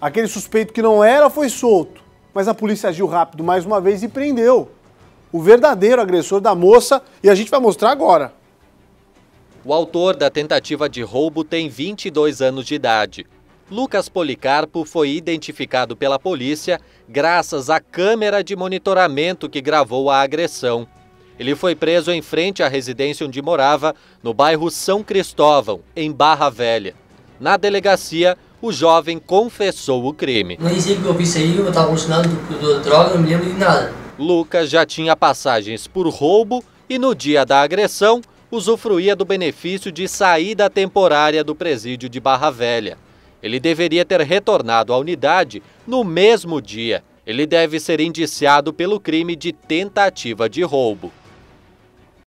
Aquele suspeito que não era foi solto, mas a polícia agiu rápido mais uma vez e prendeu o verdadeiro agressor da moça e a gente vai mostrar agora. O autor da tentativa de roubo tem 22 anos de idade. Lucas Policarpo foi identificado pela polícia graças à câmera de monitoramento que gravou a agressão. Ele foi preso em frente à residência onde morava, no bairro São Cristóvão, em Barra Velha. Na delegacia, o jovem confessou o crime. Não sei que eu fiz isso aí, eu estava alucinado do, droga, não me lembro de nada. Lucas já tinha passagens por roubo e no dia da agressão usufruía do benefício de saída temporária do presídio de Barra Velha. Ele deveria ter retornado à unidade no mesmo dia. Ele deve ser indiciado pelo crime de tentativa de roubo.